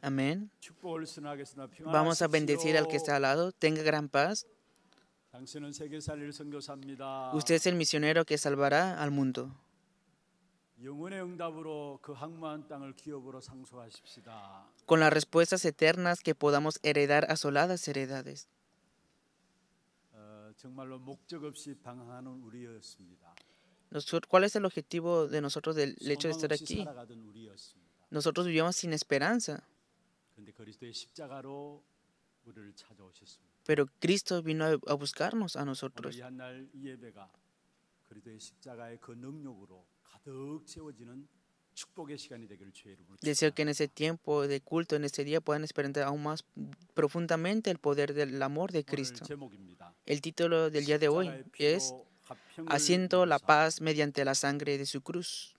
Amén. Vamos a bendecir al que está al lado. Tenga gran paz. Usted es el misionero que salvará al mundo. Con las respuestas eternas que podamos heredar asoladas heredades. ¿Cuál es el objetivo de nosotros del hecho de estar aquí? Nosotros vivíamos sin esperanza. Pero Cristo vino a buscarnos a nosotros. Deseo que en ese tiempo de culto, en este día, puedan experimentar aún más profundamente el poder del amor de Cristo. El título del día de hoy es Asiento la paz mediante la sangre de su cruz,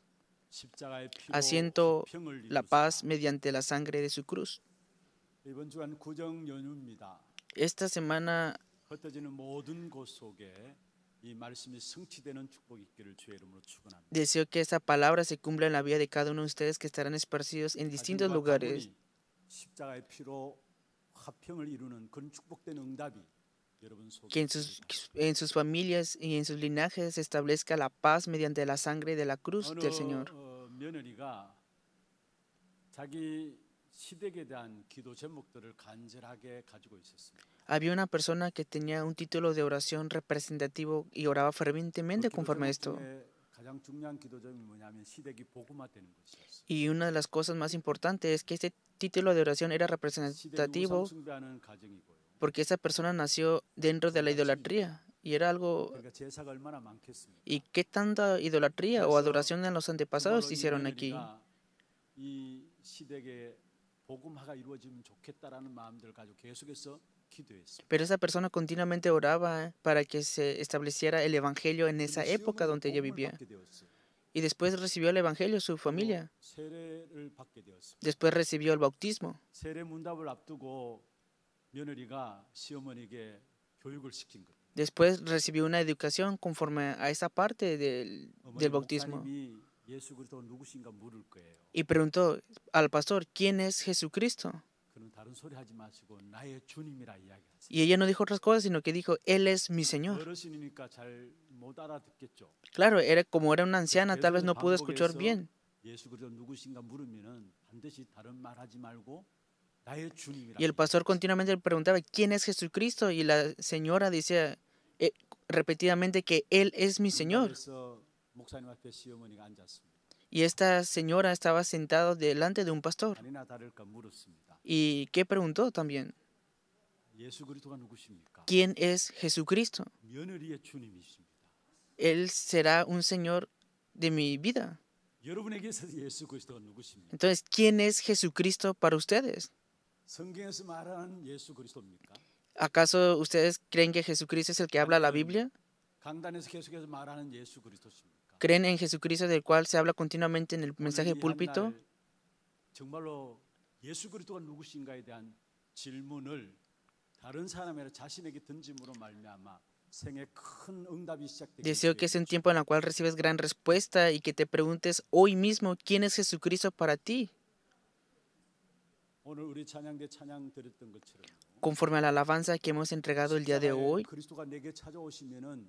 haciendo la paz mediante la sangre de su cruz. Esta semana deseo que esta palabra se cumpla en la vida de cada uno de ustedes que estarán esparcidos en distintos lugares que en sus, familias y en sus linajes se establezca la paz mediante la sangre de la cruz del Señor. Eh, Había una persona que tenía un título de oración representativo y oraba fervientemente conforme a esto. Y una de las cosas más importantes es que este título de oración era representativo porque esa persona nació dentro de la idolatría y era algo... ¿Y qué tanta idolatría o adoración en los antepasados hicieron aquí? Pero esa persona continuamente oraba eh, para que se estableciera el Evangelio en esa época donde ella vivía. Y después recibió el Evangelio su familia. Después recibió el bautismo. Después recibió una educación conforme a esa parte del, bautismo. Y preguntó al pastor, ¿quién es Jesucristo? Y ella no dijo otras cosas, sino que dijo, Él es mi Señor. Claro, era, como era una anciana, tal vez no pudo escuchar bien. Y el pastor continuamente le preguntaba, ¿quién es Jesucristo? Y la señora decía eh, repetidamente que Él es mi Señor. Y esta señora estaba sentada delante de un pastor. ¿Y qué preguntó también? ¿Quién es Jesucristo? Él será un Señor de mi vida. Entonces, ¿quién es Jesucristo para ustedes? ¿Acaso ustedes creen que Jesucristo es el que habla la Biblia? ¿Creen en Jesucristo del cual se habla continuamente en el mensaje púlpito? Deseo que sea un tiempo en el cual recibes gran respuesta y que te preguntes hoy mismo quién es Jesucristo para ti. Conforme a la alabanza que hemos entregado el día de hoy, conforme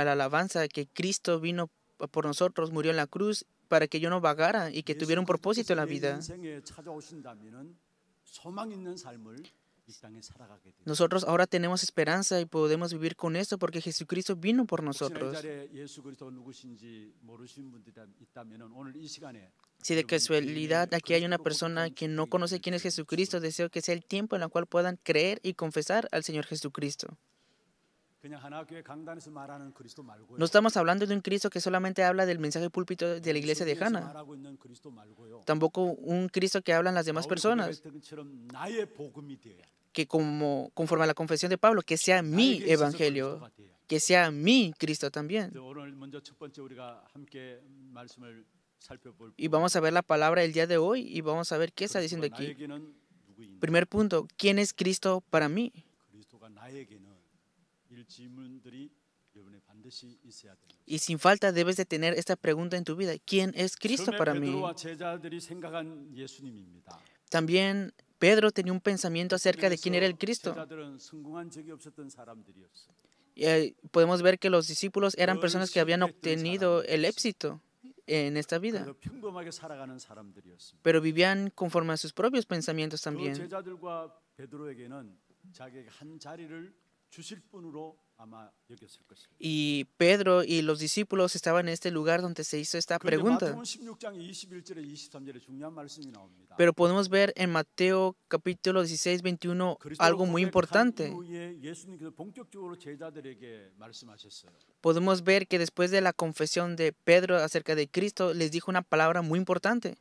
a la alabanza que Cristo vino por nosotros, murió en la cruz para que yo no vagara y que tuviera un propósito en la vida. Nosotros ahora tenemos esperanza y podemos vivir con esto porque Jesucristo vino por nosotros. Si de casualidad aquí hay una persona que no conoce quién es Jesucristo, deseo que sea el tiempo en el cual puedan creer y confesar al Señor Jesucristo. No estamos hablando de un Cristo que solamente habla del mensaje púlpito de la iglesia de Hanna. Tampoco un Cristo que hablan las demás personas que como conforme a la confesión de Pablo, que sea mi evangelio, que sea mi Cristo también. Y vamos a ver la palabra el día de hoy y vamos a ver qué está diciendo aquí. Primer punto, ¿quién es Cristo para mí? Y sin falta debes de tener esta pregunta en tu vida. ¿Quién es Cristo para mí? También Pedro tenía un pensamiento acerca de quién era el Cristo. Eh, podemos ver que los discípulos eran personas que habían obtenido el éxito en esta vida, pero vivían conforme a sus propios pensamientos también. Y Pedro y los discípulos estaban en este lugar donde se hizo esta pregunta. Pero podemos ver en Mateo capítulo 16, 21 algo muy importante. Podemos ver que después de la confesión de Pedro acerca de Cristo, les dijo una palabra muy importante.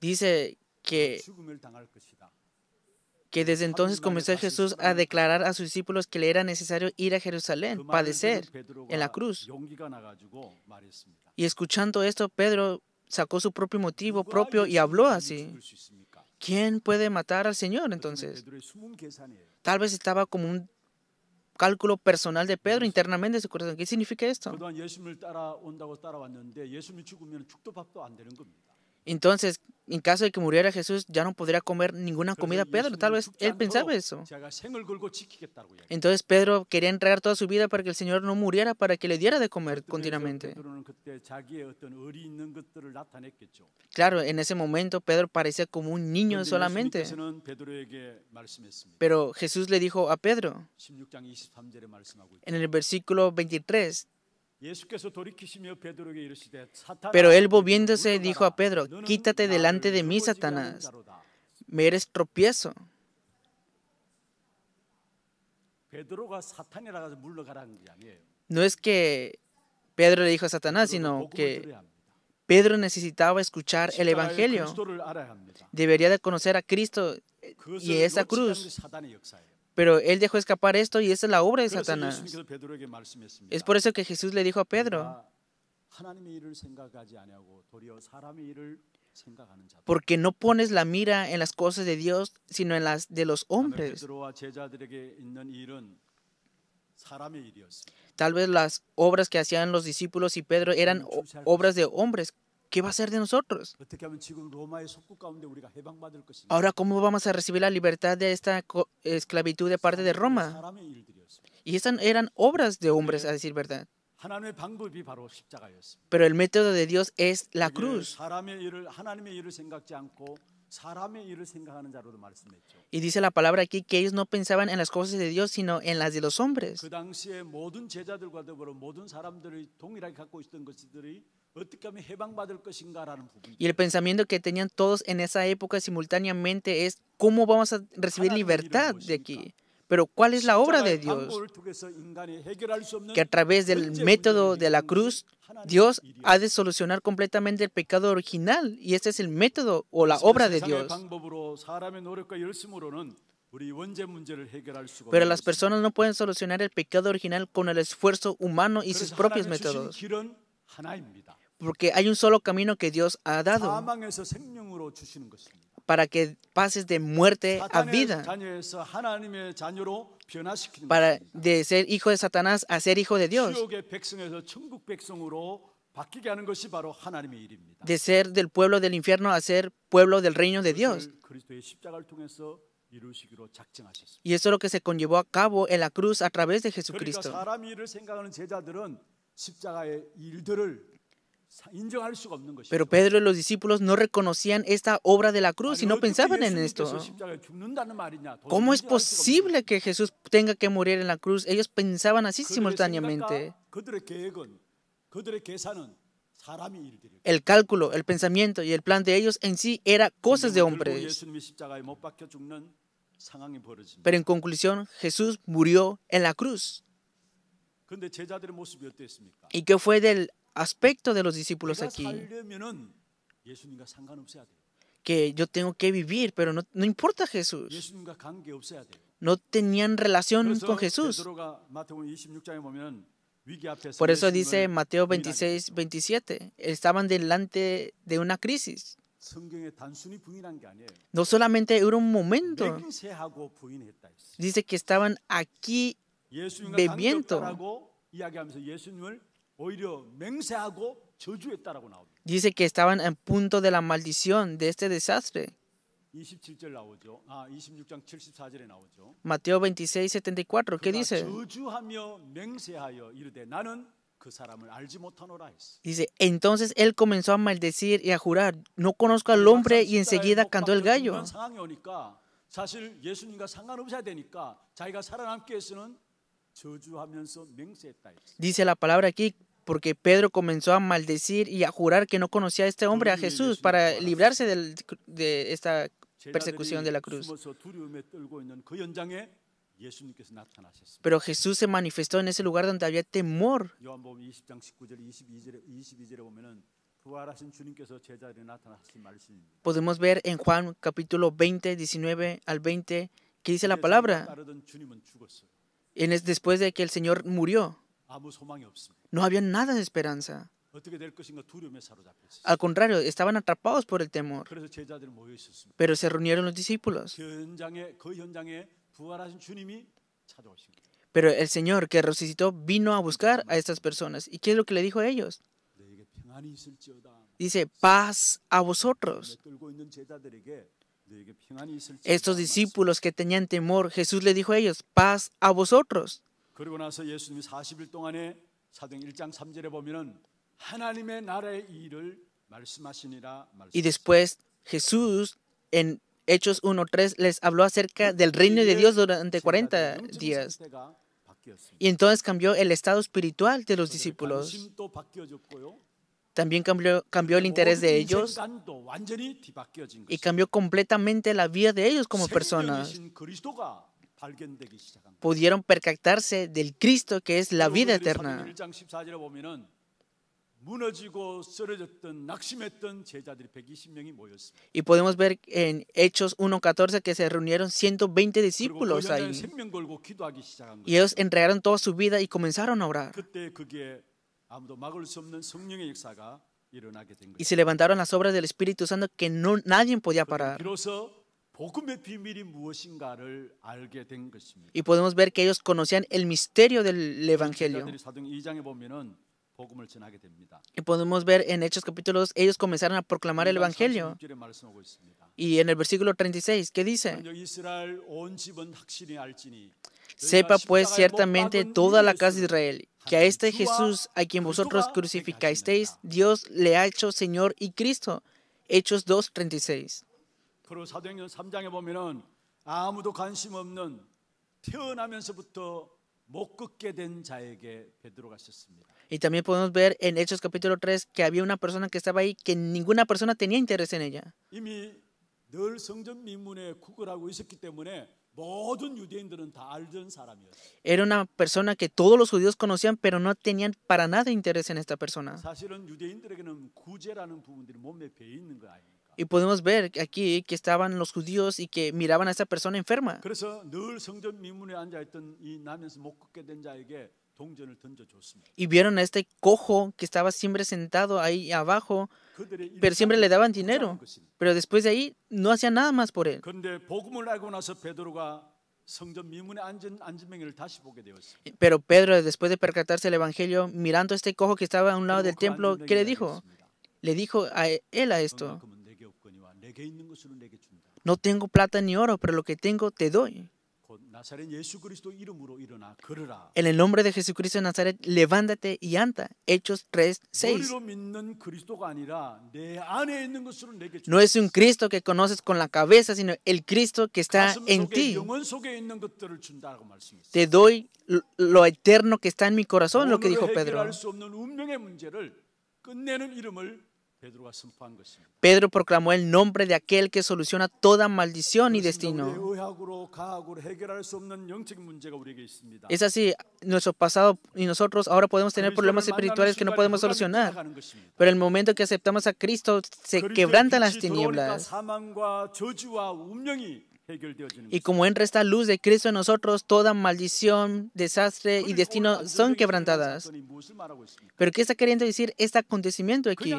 Dice que que desde entonces comenzó Jesús a declarar a sus discípulos que le era necesario ir a Jerusalén, padecer en la cruz. Y escuchando esto, Pedro sacó su propio motivo propio y habló así. ¿Quién puede matar al Señor entonces? Tal vez estaba como un cálculo personal de Pedro internamente de su corazón. ¿Qué significa esto? Entonces, en caso de que muriera Jesús, ya no podría comer ninguna comida Pedro. Tal vez él pensaba eso. Entonces Pedro quería entregar toda su vida para que el Señor no muriera, para que le diera de comer continuamente. Claro, en ese momento Pedro parecía como un niño solamente. Pero Jesús le dijo a Pedro, en el versículo 23, pero él volviéndose dijo a Pedro, quítate delante de mí, Satanás, me eres tropiezo. No es que Pedro le dijo a Satanás, sino que Pedro necesitaba escuchar el Evangelio. Debería de conocer a Cristo y esa cruz. Pero él dejó escapar esto y esa es la obra de Satanás. Es por eso que Jesús le dijo a Pedro, porque no pones la mira en las cosas de Dios, sino en las de los hombres. Tal vez las obras que hacían los discípulos y Pedro eran obras de hombres, ¿qué va a hacer de nosotros? Ahora, ¿cómo vamos a recibir la libertad de esta esclavitud de parte de Roma? Y estas eran obras de hombres, a decir verdad. Pero el método de Dios es la cruz. Y dice la palabra aquí que ellos no pensaban en las cosas de Dios, sino en las de los hombres. Y el pensamiento que tenían todos en esa época simultáneamente es, ¿cómo vamos a recibir libertad de aquí? Pero ¿cuál es la obra de Dios? Que a través del método de la cruz, Dios ha de solucionar completamente el pecado original. Y este es el método o la obra de Dios. Pero las personas no pueden solucionar el pecado original con el esfuerzo humano y sus propios métodos porque hay un solo camino que Dios ha dado para que pases de muerte a vida, para de ser hijo de Satanás a ser hijo de Dios, de ser del pueblo del infierno a ser pueblo del reino de Dios. Y eso es lo que se conllevó a cabo en la cruz a través de Jesucristo. Pero Pedro y los discípulos no reconocían esta obra de la cruz y no pensaban en esto. ¿Cómo es posible que Jesús tenga que morir en la cruz? Ellos pensaban así simultáneamente. El cálculo, el pensamiento y el plan de ellos en sí era cosas de hombres. Pero en conclusión, Jesús murió en la cruz. ¿Y qué fue del aspecto de los discípulos aquí. Que yo tengo que vivir, pero no, importa Jesús. No tenían relación con Jesús. Por eso dice Mateo 26, 27, estaban delante de una crisis. No solamente era un momento. Dice que estaban aquí bebiendo. Dice que estaban en punto de la maldición de este desastre. Mateo 26, 74, ¿qué dice? Dice, entonces él comenzó a maldecir y a jurar, no conozco al hombre y enseguida cantó el gallo. Dice la palabra aquí, porque Pedro comenzó a maldecir y a jurar que no conocía a este hombre, a Jesús, para librarse de esta persecución de la cruz. Pero Jesús se manifestó en ese lugar donde había temor. Podemos ver en Juan capítulo 20, 19 al 20, que dice la palabra. después de que el Señor murió. No había nada de esperanza. Al contrario, estaban atrapados por el temor. Pero se reunieron los discípulos. Pero el Señor que resucitó vino a buscar a estas personas. ¿Y qué es lo que le dijo a ellos? Dice, paz a vosotros. Estos discípulos que tenían temor, Jesús le dijo a ellos, paz a vosotros. Y después Jesús en Hechos 1.3 les habló acerca del reino de Dios durante 40 días. Y entonces cambió el estado espiritual de los discípulos. También cambió, cambió el interés de ellos y cambió completamente la vida de ellos como personas pudieron percatarse del Cristo que es la vida eterna. Y podemos ver en Hechos 1.14 que se reunieron 120 discípulos ahí. Y ellos entregaron toda su vida y comenzaron a orar. Y se levantaron las obras del Espíritu Santo que nadie podía parar. Y podemos ver que ellos conocían el misterio del Evangelio. Y podemos ver en Hechos capítulos, ellos comenzaron a proclamar el Evangelio. Y en el versículo 36, ¿qué dice? Sepa pues ciertamente toda la casa de Israel que a este Jesús a quien vosotros crucificasteis, Dios le ha hecho Señor y Cristo. Hechos 2.36. Y también podemos ver en Hechos capítulo 3 que había una persona que estaba ahí que ninguna persona tenía interés en ella. Era una persona que todos los judíos conocían, pero no tenían para nada interés en esta persona. Y podemos ver aquí que estaban los judíos y que miraban a esta persona enferma. Y vieron a este cojo que estaba siempre sentado ahí abajo, pero siempre le daban dinero. Pero después de ahí no hacían nada más por él. Pero Pedro, después de percatarse el Evangelio, mirando a este cojo que estaba a un lado del templo, ¿qué le dijo? Le dijo a él a esto. No tengo plata ni oro, pero lo que tengo te doy. En el nombre de Jesucristo de Nazaret, levántate y anda. Hechos 3, 6. No es un Cristo que conoces con la cabeza, sino el Cristo que está en ti. Te doy lo eterno que está en mi corazón, lo que dijo Pedro. Pedro proclamó el nombre de aquel que soluciona toda maldición y destino. Es así, nuestro pasado y nosotros ahora podemos tener problemas espirituales que no podemos solucionar. Pero el momento que aceptamos a Cristo, se quebrantan las tinieblas. Y como entra esta luz de Cristo en nosotros, toda maldición, desastre y destino son quebrantadas. Pero ¿qué está queriendo decir este acontecimiento aquí?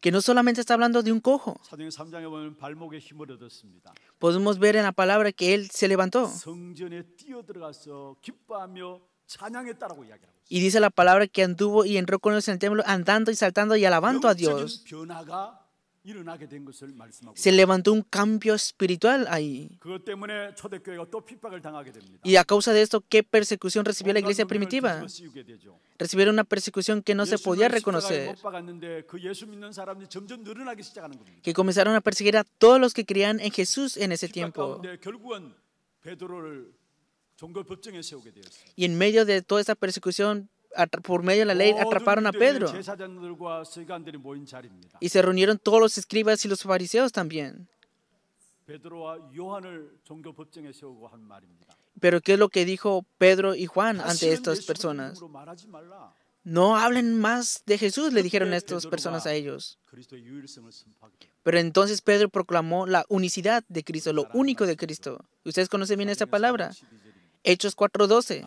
Que no solamente está hablando de un cojo. Podemos ver en la palabra que él se levantó. Y dice la palabra que anduvo y entró con ellos en el templo andando y saltando y alabando a Dios se levantó un cambio espiritual ahí. Y a causa de esto, ¿qué persecución recibió la iglesia primitiva? Recibieron una persecución que no se podía reconocer. Que comenzaron a perseguir a todos los que creían en Jesús en ese tiempo. Y en medio de toda esa persecución, por medio de la ley atraparon a Pedro. Y se reunieron todos los escribas y los fariseos también. Pero ¿qué es lo que dijo Pedro y Juan ante estas personas? No hablen más de Jesús, le dijeron estas personas a ellos. Pero entonces Pedro proclamó la unicidad de Cristo, lo único de Cristo. Ustedes conocen bien esta palabra. Hechos 4:12.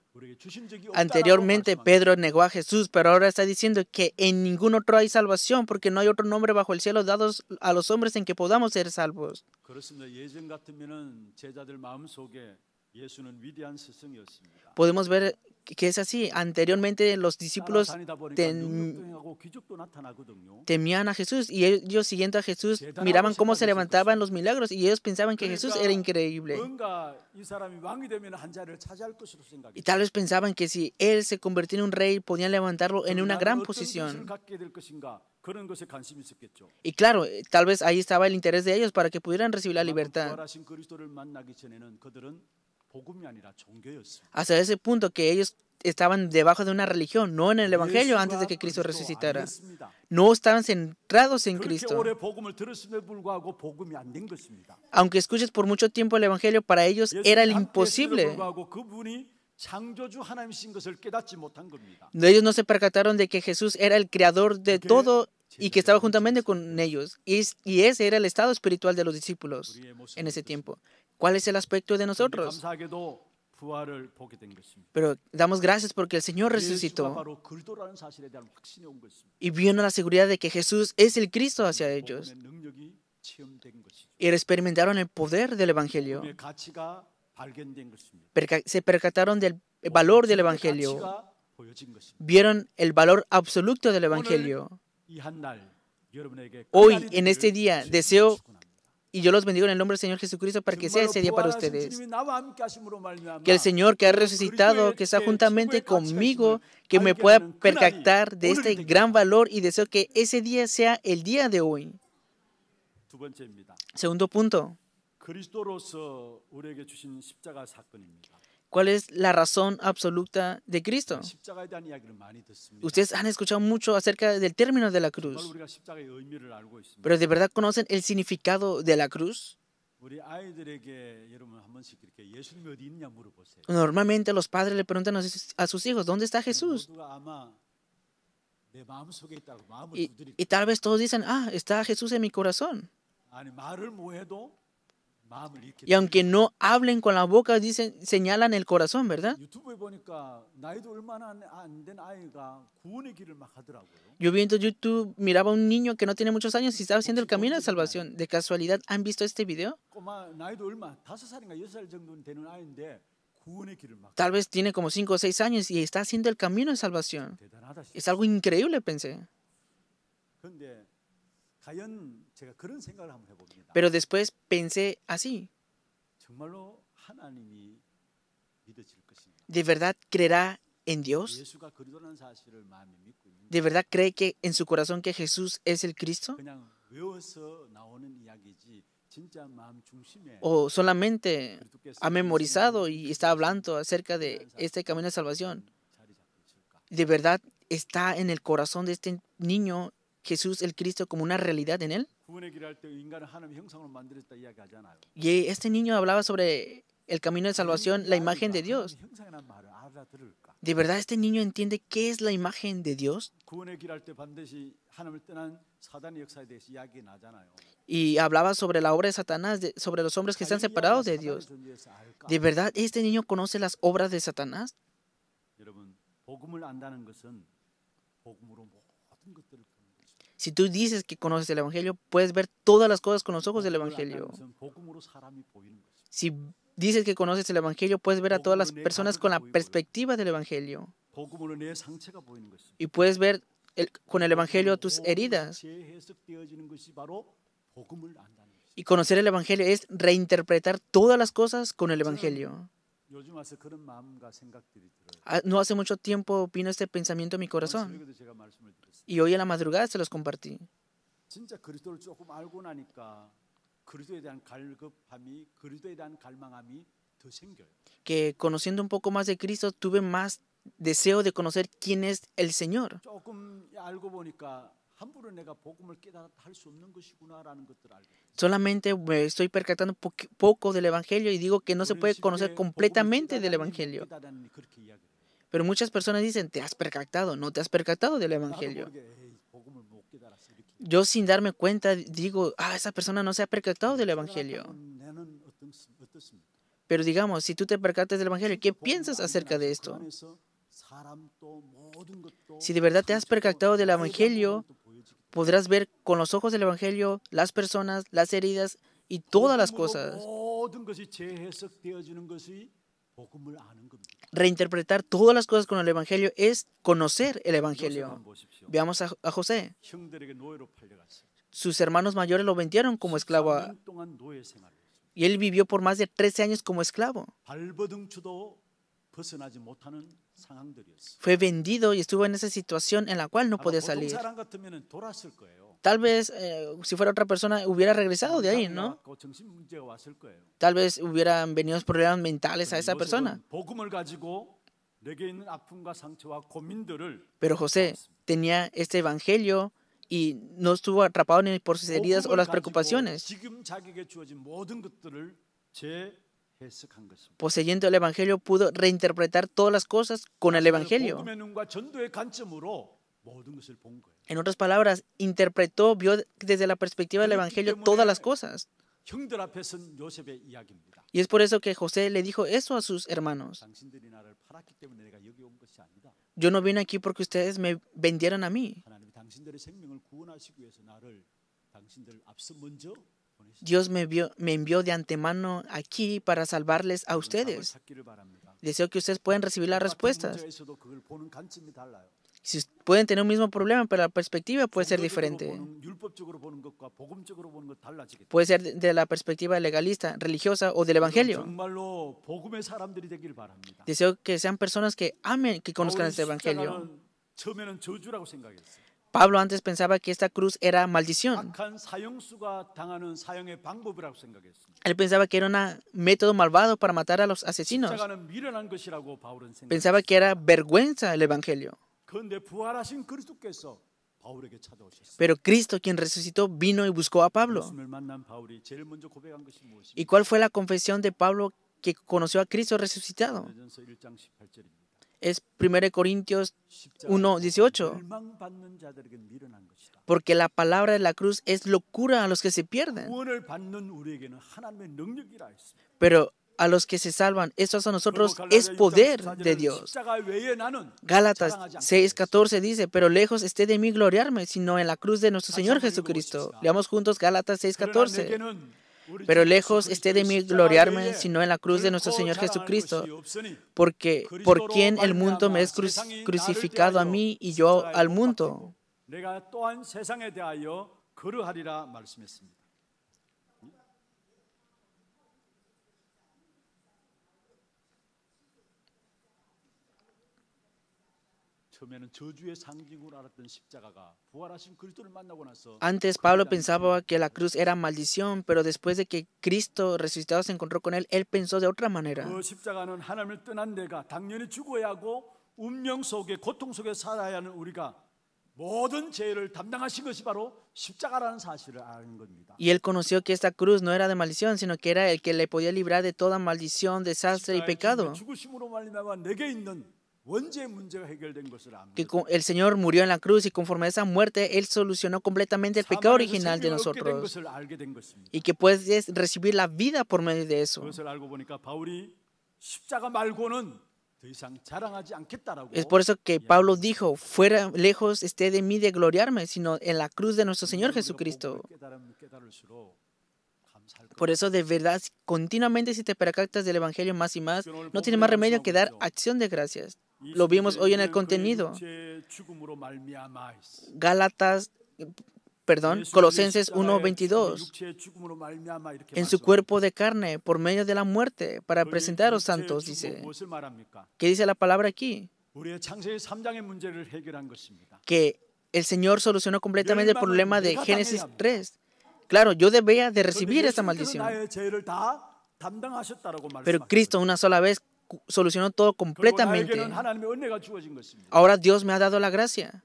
Anteriormente Pedro negó a Jesús, pero ahora está diciendo que en ningún otro hay salvación porque no hay otro nombre bajo el cielo dado a los hombres en que podamos ser salvos. Podemos ver que es así. Anteriormente los discípulos temían a Jesús y ellos siguiendo a Jesús miraban cómo se levantaban los milagros y ellos pensaban que Jesús era increíble. Y tal vez pensaban que si él se convertía en un rey podían levantarlo en una gran posición. Y claro, tal vez ahí estaba el interés de ellos para que pudieran recibir la libertad. Hasta ese punto que ellos estaban debajo de una religión, no en el Evangelio antes de que Cristo resucitara. No estaban centrados en Cristo. Aunque escuches por mucho tiempo el Evangelio, para ellos era el imposible. Ellos no se percataron de que Jesús era el creador de todo y que estaba juntamente con ellos. Y ese era el estado espiritual de los discípulos en ese tiempo. ¿Cuál es el aspecto de nosotros? Pero damos gracias porque el Señor resucitó y vieron la seguridad de que Jesús es el Cristo hacia ellos. Y experimentaron el poder del Evangelio. Se percataron del valor del Evangelio. Vieron el valor absoluto del Evangelio. Hoy, en este día, deseo y yo los bendigo en el nombre del Señor Jesucristo para que sea ese día para ustedes. Que el Señor que ha resucitado, que está juntamente conmigo, que me pueda percatar de este gran valor y deseo que ese día sea el día de hoy. Segundo punto cuál es la razón absoluta de Cristo. Ustedes han escuchado mucho acerca del término de la cruz, pero ¿de verdad conocen el significado de la cruz? Normalmente los padres le preguntan a sus hijos, ¿dónde está Jesús? Y, tal vez todos dicen, ah, está Jesús en mi corazón. Y aunque no hablen con la boca, dicen, señalan el corazón, ¿verdad? Yo vi viendo YouTube, miraba a un niño que no tiene muchos años y estaba haciendo el camino de salvación. ¿De casualidad han visto este video? Tal vez tiene como 5 o 6 años y está haciendo el camino de salvación. Es algo increíble, pensé. Pero después pensé así. ¿De verdad creerá en Dios? ¿De verdad cree que en su corazón que Jesús es el Cristo? ¿O solamente ha memorizado y está hablando acerca de este camino de salvación? ¿De verdad está en el corazón de este niño Jesús el Cristo como una realidad en él. Y este niño hablaba sobre el camino de salvación, la imagen de Dios. ¿De verdad este niño entiende qué es la imagen de Dios? Y hablaba sobre la obra de Satanás, sobre los hombres que están separados de Dios. ¿De verdad este niño conoce las obras de Satanás? Si tú dices que conoces el Evangelio, puedes ver todas las cosas con los ojos del Evangelio. Si dices que conoces el Evangelio, puedes ver a todas las personas con la perspectiva del Evangelio. Y puedes ver con el Evangelio tus heridas. Y conocer el Evangelio es reinterpretar todas las cosas con el Evangelio. Ah, no hace mucho tiempo vino este pensamiento a mi corazón. Y hoy a la madrugada se los compartí. Que conociendo un poco más de Cristo tuve más deseo de conocer quién es el Señor. Solamente pues, estoy percatando poco del Evangelio y digo que no se puede conocer completamente del Evangelio. Pero muchas personas dicen, te has percatado, no te has percatado del Evangelio. Yo sin darme cuenta digo, ah, esa persona no se ha percatado del Evangelio. Pero digamos, si tú te percatas del Evangelio, ¿qué piensas acerca de esto? Si de verdad te has percatado del Evangelio, podrás ver con los ojos del Evangelio las personas, las heridas y todas las cosas. Reinterpretar todas las cosas con el Evangelio es conocer el Evangelio. Veamos a, José. Sus hermanos mayores lo vendieron como esclavo. Y él vivió por más de 13 años como esclavo. Fue vendido y estuvo en esa situación en la cual no podía salir. Tal vez eh, si fuera otra persona hubiera regresado de ahí, ¿no? Tal vez hubieran venido problemas mentales a esa persona. Pero José tenía este evangelio y no estuvo atrapado ni por sus heridas o las preocupaciones. Poseyendo el Evangelio pudo reinterpretar todas las cosas con el Evangelio. En otras palabras, interpretó, vio desde la perspectiva del Evangelio todas las cosas. Y es por eso que José le dijo eso a sus hermanos. Yo no vine aquí porque ustedes me vendieron a mí. Dios me, envió, de antemano aquí para salvarles a ustedes. Deseo que ustedes puedan recibir las respuestas. Si pueden tener un mismo problema, pero la perspectiva puede ser diferente. Puede ser de la perspectiva legalista, religiosa o del Evangelio. Deseo que sean personas que amen, que conozcan este Evangelio. Pablo antes pensaba que esta cruz era maldición. Él pensaba que era un método malvado para matar a los asesinos. Pensaba que era vergüenza el Evangelio. Pero Cristo, quien resucitó, vino y buscó a Pablo. ¿Y cuál fue la confesión de Pablo que conoció a Cristo resucitado? es 1 Corintios 1, 18. Porque la palabra de la cruz es locura a los que se pierden. Pero a los que se salvan, eso a nosotros es poder de Dios. Gálatas 14 dice, pero lejos esté de mí gloriarme, sino en la cruz de nuestro Señor Jesucristo. Leamos juntos Gálatas 14. Pero lejos esté de mí gloriarme, sino en la cruz de nuestro Señor Jesucristo, porque por quien el mundo me es crucificado a mí y yo al mundo. Antes Pablo pensaba que la cruz era maldición, pero después de que Cristo resucitado se encontró con él, él pensó de otra manera. Y él conoció que esta cruz no era de maldición, sino que era el que le podía librar de toda maldición, desastre y pecado que el Señor murió en la cruz y conforme a esa muerte, Él solucionó completamente el pecado original de nosotros y que puedes recibir la vida por medio de eso. Es por eso que Pablo dijo, fuera lejos esté de mí de gloriarme, sino en la cruz de nuestro Señor Jesucristo. Por eso, de verdad, continuamente si te percatas del Evangelio más y más, no tiene más remedio que dar acción de gracias. Lo vimos hoy en el contenido. Gálatas, perdón, Colosenses 1:22. En su cuerpo de carne, por medio de la muerte, para presentar a los santos, dice. ¿Qué dice la palabra aquí? Que el Señor solucionó completamente el problema de Génesis 3. Claro, yo debía de recibir esta maldición. Pero Cristo una sola vez solucionó todo completamente. Ahora Dios me ha dado la gracia.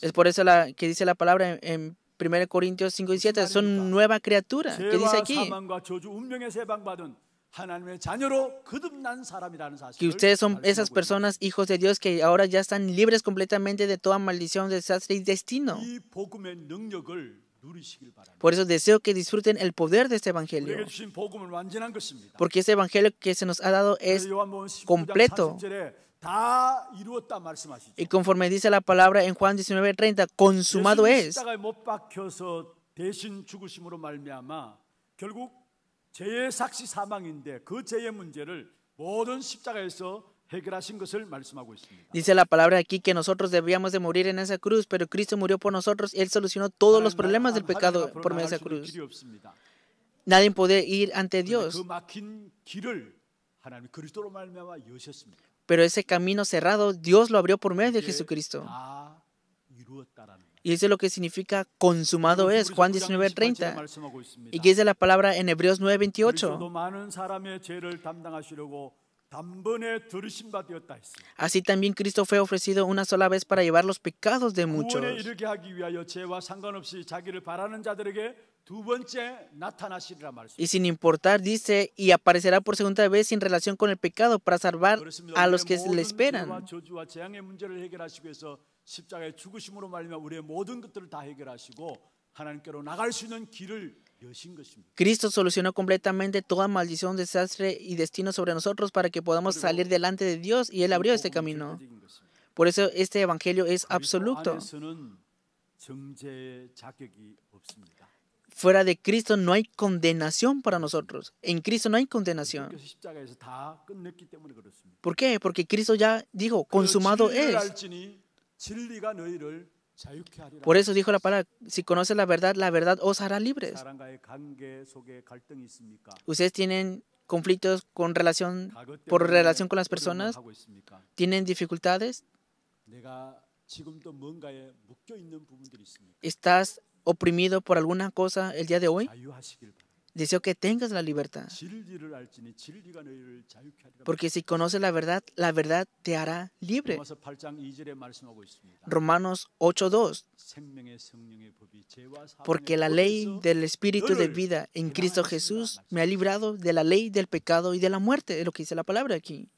Es por eso la, que dice la palabra en 1 Corintios 5 y 7, son nueva criatura, que dice aquí. Que ustedes son esas personas, hijos de Dios, que ahora ya están libres completamente de toda maldición, desastre y destino. Por eso deseo que disfruten el poder de este Evangelio. Porque este Evangelio que se nos ha dado es completo. Y conforme dice la palabra en Juan 19:30, consumado es. Dice la palabra aquí que nosotros debíamos de morir en esa cruz, pero Cristo murió por nosotros y Él solucionó todos los problemas del pecado por medio de esa cruz. Nadie puede ir ante Dios. Pero ese camino cerrado, Dios lo abrió por medio de Jesucristo. Y eso es lo que significa consumado es, Juan 19:30. Y dice la palabra en Hebreos 9:28. Así también Cristo fue ofrecido una sola vez para llevar los pecados de muchos. Y sin importar, dice, y aparecerá por segunda vez sin relación con el pecado para salvar a los que le esperan. Cristo solucionó completamente toda maldición, desastre y destino sobre nosotros para que podamos salir delante de Dios y Él abrió este camino. Por eso este Evangelio es absoluto. Fuera de Cristo no hay condenación para nosotros. En Cristo no hay condenación. ¿Por qué? Porque Cristo ya dijo, consumado es. Por eso dijo la palabra, si conoces la verdad, la verdad os hará libres. Ustedes tienen conflictos con relación, por relación con las personas, tienen dificultades. ¿Estás oprimido por alguna cosa el día de hoy? Deseo que tengas la libertad. Porque si conoces la verdad, la verdad te hará libre. Romanos 8.2. Porque la ley del Espíritu de vida en Cristo Jesús me ha librado de la ley del pecado y de la muerte. Es lo que dice la palabra aquí.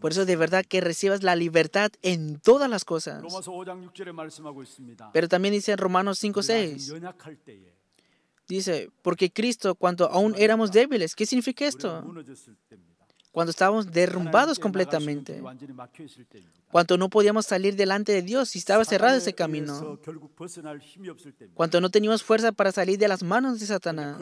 Por eso de verdad que recibas la libertad en todas las cosas. Pero también dice en Romanos 5.6, dice, porque Cristo cuando aún éramos débiles, ¿qué significa esto? Cuando estábamos derrumbados completamente, cuando no podíamos salir delante de Dios y estaba cerrado ese camino, cuando no teníamos fuerza para salir de las manos de Satanás.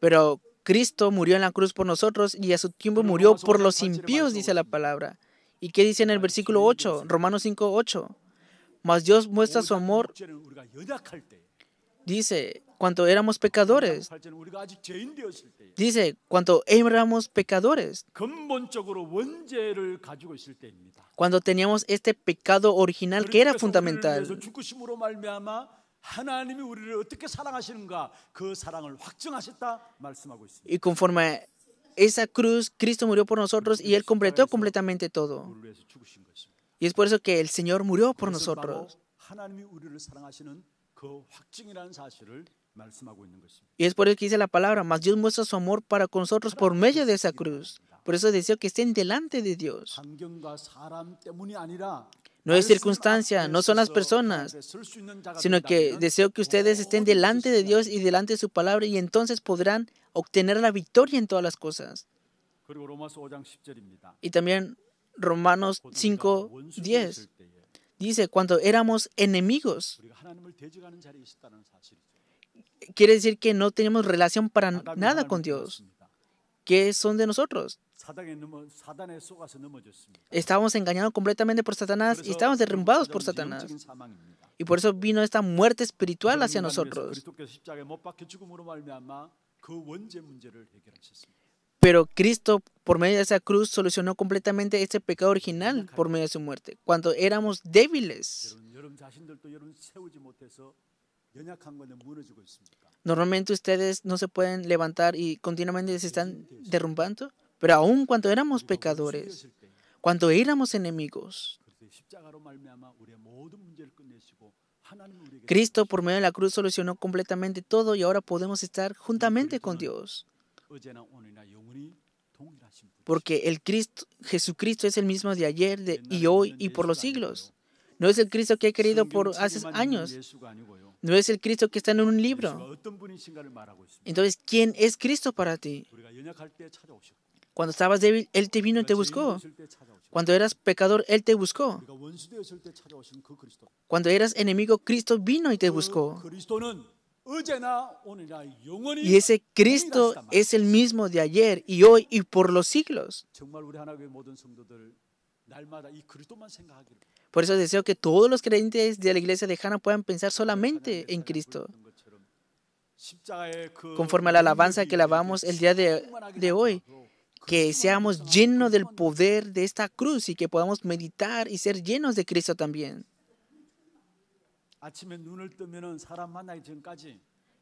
Pero Cristo murió en la cruz por nosotros y a su tiempo murió por los impíos, dice la palabra. ¿Y qué dice en el versículo 8, Romanos 5, 8? Mas Dios muestra su amor. Dice, cuando éramos pecadores. Dice, cuando éramos pecadores. Cuando teníamos este pecado original que era fundamental. Y conforme esa cruz, Cristo murió por nosotros y Él completó completamente todo. Y es por eso que el Señor murió por nosotros. Y es por eso que dice la palabra, más Dios muestra su amor para nosotros por medio de esa cruz. Por eso deseo que estén delante de Dios. No es circunstancia, no son las personas, sino que deseo que ustedes estén delante de Dios y delante de su palabra y entonces podrán obtener la victoria en todas las cosas. Y también Romanos 5, 10 dice, cuando éramos enemigos, quiere decir que no teníamos relación para nada con Dios. ¿Qué son de nosotros. Estábamos engañados completamente por Satanás y estábamos derrumbados por Satanás. Y por eso vino esta muerte espiritual hacia nosotros. Pero Cristo, por medio de esa cruz, solucionó completamente este pecado original por medio de su muerte, cuando éramos débiles. Normalmente ustedes no se pueden levantar y continuamente se están derrumbando, pero aún cuando éramos pecadores, cuando éramos enemigos, Cristo por medio de la cruz solucionó completamente todo y ahora podemos estar juntamente con Dios. Porque el Cristo, Jesucristo es el mismo de ayer de, y hoy y por los siglos. No es el Cristo que he querido por hace años. No es el Cristo que está en un libro. Entonces, ¿quién es Cristo para ti? Cuando estabas débil, Él te vino y te buscó. Cuando eras pecador, Él te buscó. Cuando eras enemigo, Cristo vino y te buscó. Y ese Cristo es el mismo de ayer y hoy y por los siglos. Por eso deseo que todos los creyentes de la iglesia de lejana puedan pensar solamente en Cristo. Conforme a la alabanza que lavamos el día de, de hoy, que seamos llenos del poder de esta cruz y que podamos meditar y ser llenos de Cristo también.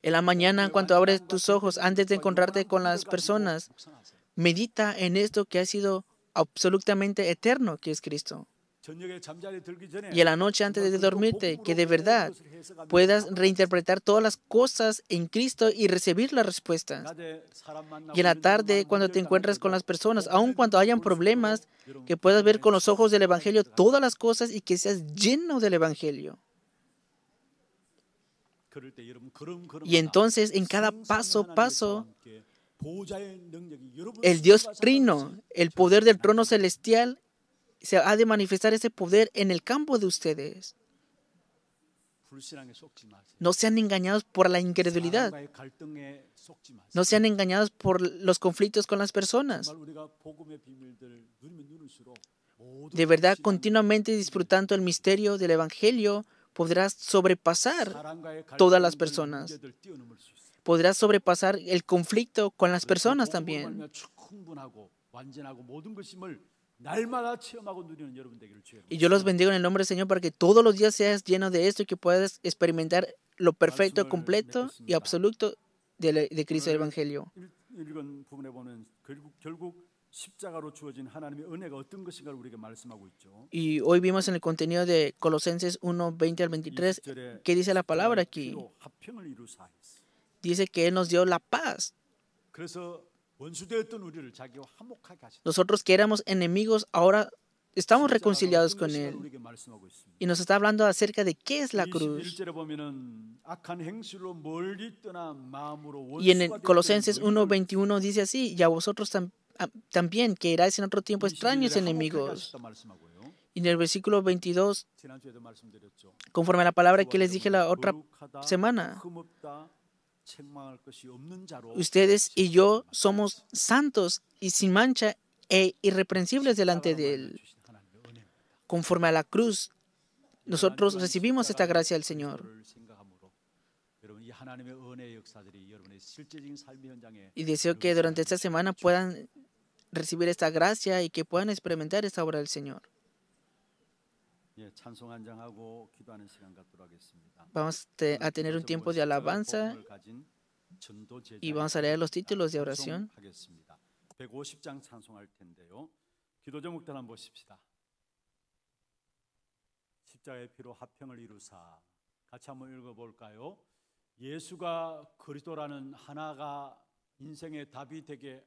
En la mañana, cuando abres tus ojos, antes de encontrarte con las personas, medita en esto que ha sido absolutamente eterno que es Cristo. Y en la noche antes de dormirte, que de verdad puedas reinterpretar todas las cosas en Cristo y recibir las respuestas. Y en la tarde, cuando te encuentras con las personas, aun cuando hayan problemas, que puedas ver con los ojos del Evangelio todas las cosas y que seas lleno del Evangelio. Y entonces, en cada paso, paso, el Dios trino, el poder del trono celestial, se ha de manifestar ese poder en el campo de ustedes. No sean engañados por la incredulidad. No sean engañados por los conflictos con las personas. De verdad, continuamente disfrutando el misterio del Evangelio, podrás sobrepasar todas las personas podrás sobrepasar el conflicto con las personas también. Y yo los bendigo en el nombre del Señor para que todos los días seas lleno de esto y que puedas experimentar lo perfecto, completo y absoluto de, Cristo el Evangelio. Y hoy vimos en el contenido de Colosenses 1, 20 al 23 que dice la palabra aquí dice que Él nos dio la paz. Nosotros que éramos enemigos, ahora estamos reconciliados con Él. Y nos está hablando acerca de qué es la cruz. Y en Colosenses 1.21 dice así, y a vosotros ah, también, que erais en otro tiempo extraños enemigos. Y en el versículo 22, conforme a la palabra que les dije la otra semana, Ustedes y yo somos santos y sin mancha e irreprensibles delante de Él. Conforme a la cruz, nosotros recibimos esta gracia del Señor. Y deseo que durante esta semana puedan recibir esta gracia y que puedan experimentar esta obra del Señor. Vamos a tener un tiempo de alabanza y vamos a leer los títulos de oración. 예수가 그리스도라는 하나가 인생의 답이 되게